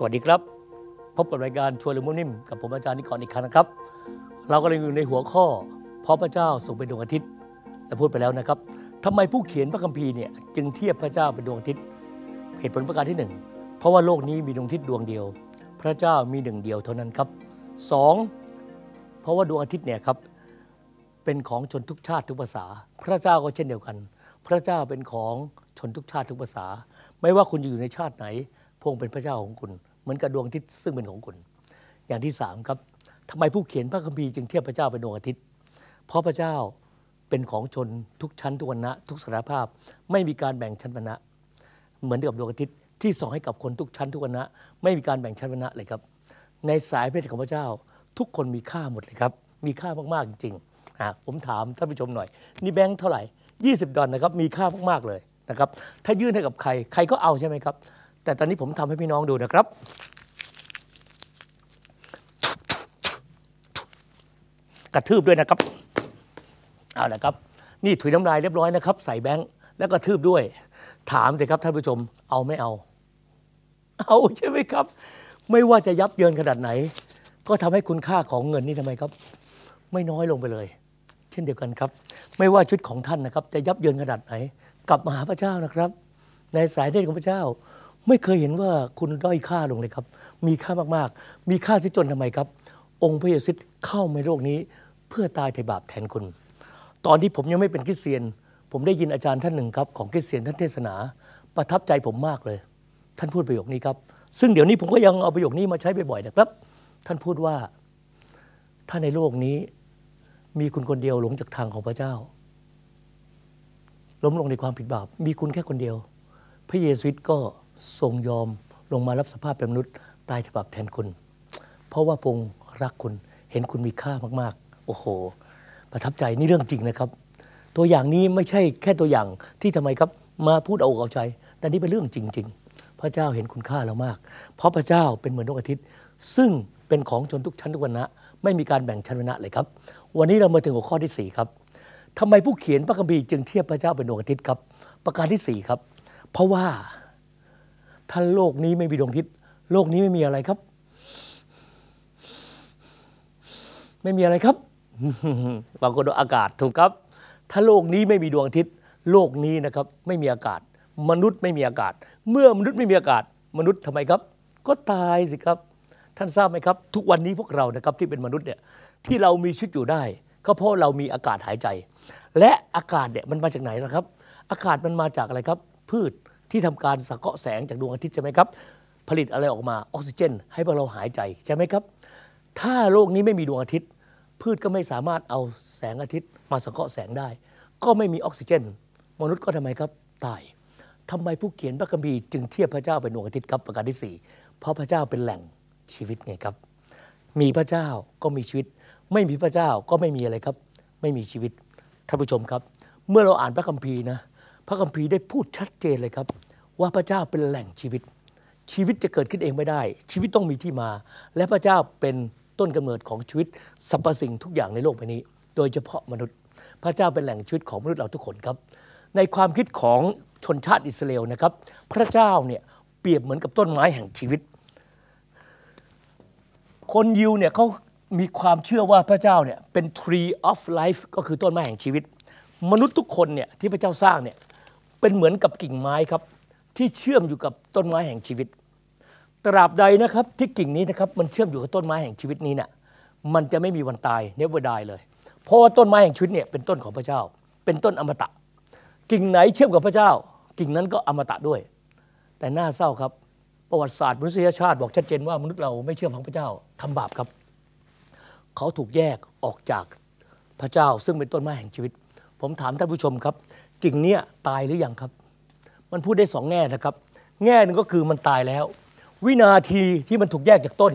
สวัสดีครับ พบกับรายการชวนลืมนิ่มกับผมอาจารย์นิกรอีกครั้งนะครับ เรากำลังอยู่ในหัวข้อ พระพระเจ้าทรงเป็นดวงอาทิตย์และพูดไปแล้วนะครับทำไมผู้เขียนพระคัมภีร์เนี่ยจึงเทียบพระเจ้าเป็นดวงอาทิตย์ เหตุผลประการที่ 1 เพราะว่าโลกนี้มีดวงอาทิตย์ดวงเดียว พระเจ้ามีหนึ่งเดียวเท่านั้นครับ 2. เพราะว่าดวงอาทิตย์เนี่ยครับเป็นของชนทุกชาติทุกภาษา พระเจ้าก็เช่นเดียวกัน พระเจ้าเป็นของชนทุกชาติทุกภาษา ไม่ว่าคุณจะอยู่ในชาติไหนพงเป็นพระเจ้าของคุณมือนกับดวงอาทิตย์ซึ่งเป็นของคุณ อย่างที่สามครับทำไมผู้เขียนพระคัมภีร์จึงเทียบพระเจ้าเป็นดวงอาทิตย์ เพราะพระเจ้าเป็นของชนทุกชั้นทุกวรรณะ ทุกสถานภาพ ไม่มีการแบ่งชั้นวรรณะเหมือนกับดวงอาทิตย์ที่ส่องให้กับคนทุกชั้นทุกวรรณะไม่มีการแบ่งชั้นวรรณะเลยครับ ในสายเพศของพระเจ้าทุกคนมีค่าหมดเลยครับ มีค่ามากๆจริงๆผมถามท่านผู้ชมหน่อยนี่แบงค์เท่าไหร่ 20ดอลลาร์นะครับมีค่ามากๆเลยนะครับถ้ายื่นให้กับใครใครก็เอาใช่ไหมครับแต่ตอนนี้ผมทำให้พี่น้องดูนะครับ กระทืบด้วยนะครับ เอาละครับ นี่ถุยน้ำลาย เรียบร้อยนะครับ ใส่แบงค์แล้วก็ทืบด้วย ถามเลยครับท่านผู้ชม เอาไม่เอา เอาใช่ไหมครับ ไม่ว่าจะยับเยินขนาดไหน ก็ทำให้คุณค่าของเงินนี่ทำไมครับ ไม่น้อยลงไปเลย เช่นเดียวกันครับ ไม่ว่าชุดของท่านนะครับ จะยับเยินขนาดไหน กลับมาหาพระเจ้านะครับ ในสายเดชของพระเจ้าไม่เคยเห็นว่าคุณด้อยค่าลงเลยครับ มีค่ามาก ๆ มีค่าสิจนทำไมครับ องค์พระเยซูเข้ามาโลกนี้ เพื่อตายไถ่บาปแทนคุณ ตอนที่ผมยังไม่เป็นคริสเตียน ผมได้ยินอาจารย์ท่านหนึ่งครับ ของคริสเตียนท่านเทศนา ประทับใจผมมากเลย ท่านพูดประโยคนี้ครับ ซึ่งเดี๋ยวนี้ผมก็ยังเอาประโยคนี้มาใช้บ่อยๆนะครับ ท่านพูดว่าถ้าในโลกนี้ มีคุณคนเดียวหลงจากทางของพระเจ้าล้มลงในความผิดบาปมีคุณแค่คนเดียว พระเยซูก็ทรงยอมลงมารับสภาพเป็นมนุษย์ตายฉบับแทนคุณ เพราะว่าพงรักคุณ เห็นคุณมีค่ามากๆ โอ้โห ประทับใจ นี่เรื่องจริงนะครับ ตัวอย่างนี้ไม่ใช่แค่ตัวอย่างที่ทำไมครับมาพูดเอาเอาใจแต่นี่เป็นเรื่องจริงๆ พระเจ้าเห็นคุณค่าเรามาก เพราะพระเจ้าเป็นเหมือนดวงอาทิตย์ ซึ่งเป็นของชนทุกชั้นทุกวรรณะไม่มีการแบ่งชั้นวรรณะเลยครับ วันนี้เรามาถึงหัวข้อที่4ครับทำไมผู้เขียนพระคัมภีร์จึงเทียบพระเจ้าเป็นดวงอาทิตย์ครับ ประการที่4ครับ เพราะว่าถ้าโลกนี้ไม่มีดวงอาทิตย์โลกนี้ไม่มีอะไรครับ ไม่มีอะไรครับบางคนดูอากาศถูกครับ ถ้าโลกนี้ไม่มีดวงอาทิตย์โลกนี้นะครับ ไม่มีอากาศ มนุษย์ไม่มีอากาศ เมื่อมนุษย์ไม่มีอากาศ มนุษย์ทำไมครับ ก็ตายสิครับ ท่านทราบไหมครับ ทุกวันนี้พวกเรานะครับ ที่เป็นมนุษย์เนี่ย ที่เรามีชีวิตอยู่ได้ ก็เพราะเรามีอากาศหายใจ และอากาศเนี่ยมันมาจากไหนนะครับ อากาศมันมาจากอะไรครับ พืชที่ทำการสังเคราะห์แสงจากดวงอาทิตย์ใช่ไหมครับ ผลิตอะไรออกมาออกซิเจน ให้พวกเราหายใจใช่ไหมครับ ถ้าโลกนี้ไม่มีดวงอาทิตย์ พืชก็ไม่สามารถเอาแสงอาทิตย์ มาสังเคราะห์แสงได้ ก็ไม่มีออกซิเจน มนุษย์ก็ทำไมครับตาย ทำไมผู้เขียนพระคัมภีร์จึงเทียบพระเจ้าเป็นดวงอาทิตย์ครับประการที่ 4 เพราะพระเจ้าเป็นแหล่งชีวิตไงครับ มีพระเจ้าก็มีชีวิต ไม่มีพระเจ้าก็ไม่มีอะไรครับ ไม่มีชีวิตท่านผู้ชมครับ เมื่อเราอ่านพระคัมภีร์นะพระคัมภีร์ได้พูดชัดเจนเลยครับ ว่าพระเจ้าเป็นแหล่งชีวิต ชีวิตจะเกิดขึ้นเองไม่ได้ ชีวิตต้องมีที่มา และพระเจ้าเป็นต้นกำเนิดของชีวิตสรรพสิ่งทุกอย่างในโลกใบนี้ โดยเฉพาะมนุษย์ พระเจ้าเป็นแหล่งชีวิตของมนุษย์เราทุกคนครับ ในความคิดของชนชาติอิสราเอลนะครับพระเจ้าเนี่ยเปรียบเหมือนกับต้นไม้แห่งชีวิต คนยิวเนี่ยเขามีความเชื่อว่าพระเจ้าเนี่ยเป็น tree of life ก็คือต้นไม้แห่งชีวิต มนุษย์ทุกคนเนี่ยที่พระเจ้าสร้างเนี่ยเป็นเหมือนกับกิ่งไม้ครับ ที่เชื่อมอยู่กับต้นไม้แห่งชีวิต ตราบใดนะครับที่กิ่งนี้นะครับมันเชื่อมอยู่กับต้นไม้แห่งชีวิตนี้เนะี่ยมันจะไม่มีวันตายเนเวอร์ไดเลยเพราะว่าต้นไม้แห่งชีวิตเนี่ยเป็นต้นของพระเจ้า เป็นต้นอมตะ กิ่งไหนเชื่อมกับพระเจ้า กิ่งนั้นก็อมตะด้วย แต่น่าเศร้าครับ ประวัติศาสตร์มนุษยชาติบอกชัดเจน ว่ามนุษย์เราไม่เชื่อฟังพระเจ้าทำบาปครับ เขาถูกแยกออกจากพระเจ้า ซึ่งเป็นต้นไม้แห่งชีวิต ผมถามท่านผู้ชมครับกิ่งเนี้ยตายหรืออยังครับ มันพูดได้สองแง่นะครับ แง่หนึ่งก็คือมันตายแล้ว วินาทีที่มันถูกแยกจากต้น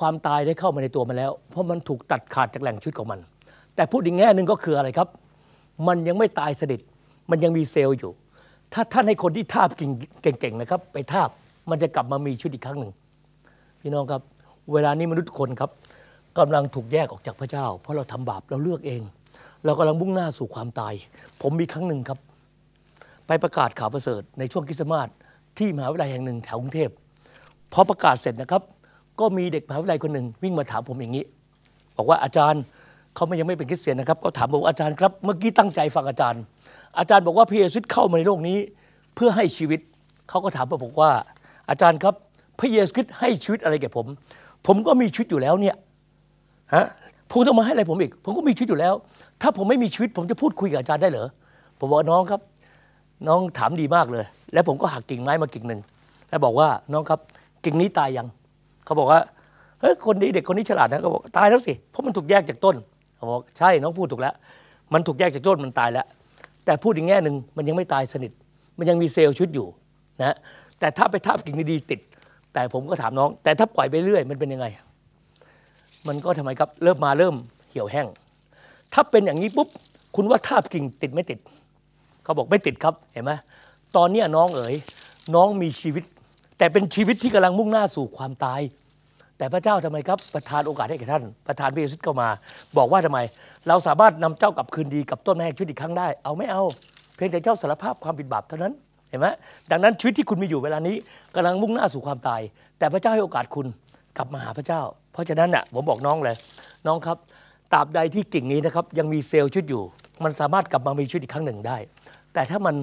ความตายได้เข้ามาในตัวมันแล้ว เพราะมันถูกตัดขาดจากแหล่งชุดของมัน แต่พูดอีกแง่หนึ่งก็คืออะไรครับ มันยังไม่ตายสนิท มันยังมีเซลล์อยู่ ถ้าท่านให้คนที่ทาบกิ่งเก่งๆนะครับ ไปทาบ มันจะกลับมามีชุดอีกครั้งหนึ่ง พี่น้องครับ เวลานี้มนุษย์คนครับกำลังถูกแยกออกจากพระเจ้า เพราะเราทำบาปเราเลือกเองเรากำลังมุ่งหน้าสู่ความตาย ผมมีครั้งหนึ่งครับ ไปประกาศข่าวประเสริฐในช่วงคริสต์มาสที่มหาวิทยาลัยแห่งหนึ่งแถวกรุงเทพพอประกาศเสร็จนะครับ ก็มีเด็กมหาวิทยาลัยคนหนึ่งวิ่งมาถามผมอย่างนี้ บอกว่าอาจารย์เขาไม่ยังไม่เป็นคริสเตียนนะครับก็ถามบอกอาจารย์ครับเมื่อกี้ตั้งใจฟังอาจารย์ อาจารย์บอกว่าพระเยซูเข้ามาในโลกนี้ เพื่อให้ชีวิต เขาก็ถามผมบอกว่าอาจารย์ครับ พระเยซูให้ชีวิตอะไรแก่ผม ผมก็มีชีวิตอยู่แล้วเนี่ยฮะผมต้องมาให้อะไรผมอีก ผมก็มีชีวิตอยู่แล้วถ้าผมไม่มีชีวิตผมจะพูดคุยกับอาจารย์ได้เหรอผมบอกน้องครับน้องถามดีมากเลย แล้วผมก็หักกิ่งไม้มากิ่งหนึ่งแล้วบอกว่าน้องครับ กิ่งนี้ตายยังเขาบอกว่าเฮ้ยคนนี้เด็กคนนี้ฉลาดนะเขาบอกตายแล้วสิเพราะมันถูกแยกจากต้นเขาบอกใช่น้องพูดถูกแล้ว มันถูกแยกจากต้นมันตายแล้ว แต่พูดอีกแง่หนึ่งมันยังไม่ตายสนิทมันยังมีเซลล์ชุดอยู่นะแต่ถ้าไปทับกิ่งดีๆติด แต่ผมก็ถามน้อง แต่ถ้าปล่อยไปเรื่อยมันเป็นยังไงมันก็ทำไมครับเริ่มมาเริ่มเหี่ยวแห้ง ถ้าเป็นอย่างนี้ปุ๊บ คุณว่าทาบกิ่งติดไม่ติด เขาบอกไม่ติดครับเห็นไหมตอนนี้น้องเอ๋ยน้องมีชีวิต แต่เป็นชีวิตที่กำลังมุ่งหน้าสู่ความตาย แต่พระเจ้าทำไมครับ ประทานโอกาสให้แก่ท่านประทานพระเยซูเข้ามา บอกว่าทำไม เราสามารถนำเจ้ากลับคืนดีกับต้นแม่ชีวิตอีกครั้งได้ เอาไม่เอา เพียงแต่เจ้าสารภาพความผิดบาปเท่านั้น เห็นไหมดังนั้นชีวิตที่คุณมีอยู่เวลานี้กำลังมุ่งหน้าสู่ความตาย แต่พระเจ้าให้โอกาสคุณกลับมาหาพระเจ้าเพราะฉะนั้นน่ะผมบอกน้องเลยน้องครับตราบใดที่กิ่งนี้นะครับ ยังมีเซลล์ชุดอยู่ มันสามารถกลับมามีชุดอีกครั้งหนึ่งได้ แต่ถ้ามัน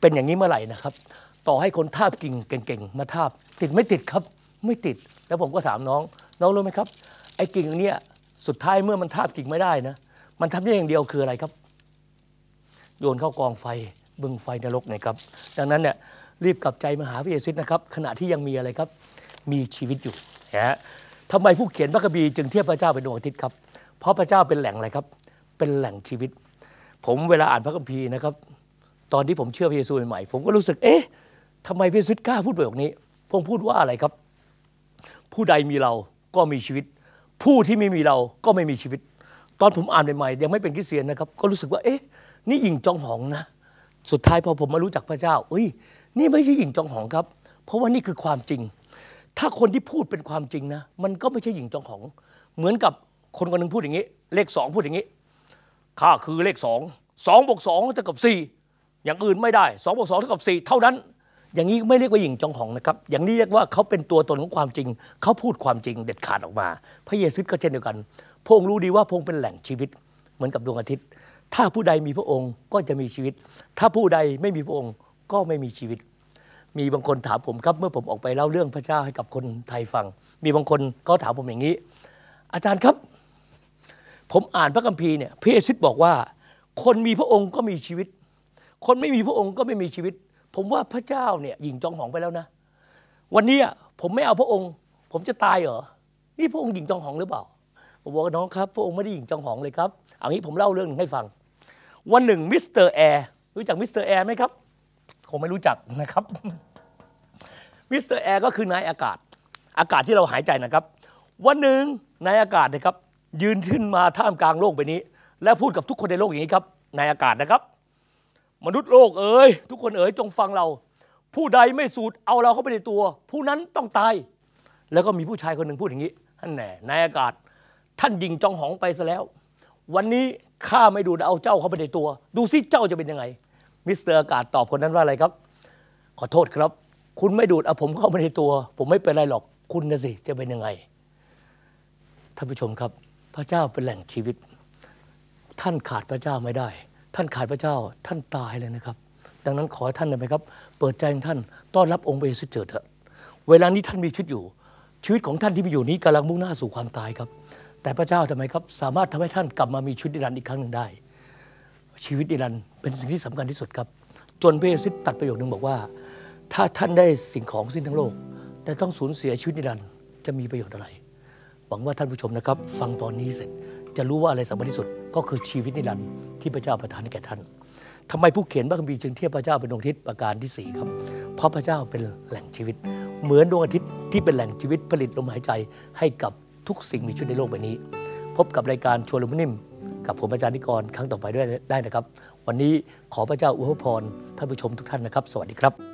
เป็นอย่างนี้เมื่อไหร่นะครับ ต่อให้คนทาบกิ่งเก่งๆมาทาบติดไม่ติดครับ ไม่ติดแล้วผมก็ถามน้องน้องรู้ไหมครับไอ้กิ่งเนี้ยสุดท้ายเมื่อมันทาบกิ่งไม่ได้นะ มันทำได้อย่างเดียวคืออะไรครับโยนเข้ากองไฟบึงไฟนรกนะครับ ดังนั้นเนี่ยรีบกลับใจมาหาพระเยซูนะครับ ขณะที่ยังมีอะไรครับ มีชีวิตอยู่นะฮะทำไมผู้เขียนพระคัมภีร์จึงเทียบพระเจ้าเป็นดวงอาทิตย์ครับ เพราะพระเจ้าเป็นแหล่งอะไรครับ เป็นแหล่งชีวิต ผมเวลาอ่านพระคัมภีร์นะครับ ตอนที่ผมเชื่อพระเยซูใหม่ผมก็รู้สึก เอ๊ะทำไมพระเยซูกล้าพูดประโยคนี้พงพูดว่าอะไรครับ ผู้ใดมีเรา ก็มีชีวิต ผู้ที่ไม่มีเรา ก็ไม่มีชีวิต ตอนผมอ่านใหม่ๆ ยังไม่เป็นคริสเตียนนะครับ ก็รู้สึกว่า เอ๊ะ นี่หญิงจองหองนะ สุดท้ายพอผมมารู้จักพระเจ้าเอ้ย นี่ไม่ใช่หญิงจองหองครับ เพราะว่านี่คือความจริงถ้าคนที่พูดเป็นความจริงนะ มันก็ไม่ใช่หญิงจองของ เหมือนกับคนคนนึงพูดอย่างนี้ เลขสองพูดอย่างนี้ข้าคือเลขสองสองบวกสองเท่ากับสี่อย่างอื่นไม่ได้สองบวกสองเท่ากับสี่เท่านั้น อย่างนี้ไม่เรียกว่าหญิงจองของนะครับอย่างนี้เรียกว่าเขาเป็นตัวตนของความจริงเขาพูดความจริงเด็ดขาดออกมา พระเยซูก็เช่นเดียวกันพง์รู้ดีว่าพง์เป็นแหล่งชีวิต เหมือนกับดวงอาทิตย์ ถ้าผู้ใดมีพระองค์ก็จะมีชีวิต ถ้าผู้ใดไม่มีพระองค์ก็ไม่มีชีวิตมีบางคนถามผมครับ เมื่อผมออกไปเล่าเรื่องพระเจ้าให้กับคนไทยฟัง มีบางคนก็ถามผมอย่างนี้ อาจารย์ครับ ผมอ่านพระคัมภีร์เนี่ยพระเยซูบอกว่า คนมีพระองค์ก็มีชีวิต คนไม่มีพระองค์ก็ไม่มีชีวิต ผมว่าพระเจ้าเนี่ยหญิงจองหองไปแล้วนะ วันนี้ผมไม่เอาพระองค์ ผมจะตายเหรอนี่พระองค์หญิงจองหองหรือเปล่า ผมบอกน้องครับพระองค์ไม่ได้หญิงจองหองเลยครับเอางี้ผมเล่าเรื่องหนึ่งให้ฟัง วันหนึ่งมิสเตอร์แอร์รู้จักมิสเตอร์แอร์ไหมครับคงไม่รู้จักนะครับมิสเตอร์แอร์ก็คือนายอากาศ อากาศที่เราหายใจนะครับ วันหนึ่งนายอากาศนะครับ ยืนขึ้นมาท่ามกลางโลกใบนี้ และพูดกับทุกคนในโลก อย่างนี้ครับ นายอากาศนะครับ มนุษย์โลกเอ๋ยทุกคนเอ๋ยจงฟังเรา ผู้ใดไม่สูดเอาเราเข้าไปในตัว ผู้นั้นต้องตายแล้วก็มีผู้ชายคนหนึ่งพูดอย่างนี้ ท่านแหน่นายอากาศท่านยิงจองหองไปซะแล้ว วันนี้ข้าไม่ดูดเอาเจ้าเข้าไปในตัว ดูซิเจ้าจะเป็นยังไงมิสเตอร์อากาศตอบคนนั้นว่าอะไรครับขอโทษครับคุณไม่ดูดเอาผมเข้าไปในตัว ผมไม่เป็นไรหรอกคุณนะสิ จะเป็นยังไงท่านผู้ชมครับ พระเจ้าเป็นแหล่งชีวิต ท่านขาดพระเจ้าไม่ได้ ท่านขาดพระเจ้าท่านตายเลยนะครับ ดังนั้นขอท่านนะครับเปิดใจของท่าน ต้อนรับองค์พระเยซูเถิดเถอะเวลานี้ท่านมีชีวิตอยู่ ชีวิตของท่านที่มีอยู่นี้กำลังมุ่งหน้าสู่ความตายครับ แต่พระเจ้าทำไมครับ สามารถทำให้ท่านกลับมามีชีวิตอิรันอีกครั้งหนึ่งได้ ชีวิตอิรันเป็นสิ่งที่สำคัญที่สุดครับจนพระเยซูตัดประโยคหนึ่งบอกว่าถ้าท่านได้สิ่งของสิ้นทั้งโลก แต่ต้องสูญเสียชีวิตนิรันดร์จะมีประโยชน์อะไร หวังว่าท่านผู้ชมนะครับ ฟังตอนนี้เสร็จ จะรู้ว่าอะไรสำคัญที่สุด ก็คือชีวิตนิรันดร์ที่พระเจ้าประทานแก่ท่าน ทำไมผู้เขียนพระคัมภีร์จึงเทียบพระเจ้าเป็นดวงอาทิตย์ประการที่ 4 ครับ เพราะพระเจ้าเป็นแหล่งชีวิต เหมือนดวงอาทิตย์ที่เป็นแหล่งชีวิตผลิตลมหายใจให้กับทุกสิ่งมีชีวิตในโลกใบนี้ พบกับรายการชวนลมนิ่มกับผมอาจารย์นิกรครั้งต่อไปด้วยได้นะครับ วันนี้ขอพระเจ้าอวยพรท่านผู้ชมทุกท่านนะครับสวัสดีครับ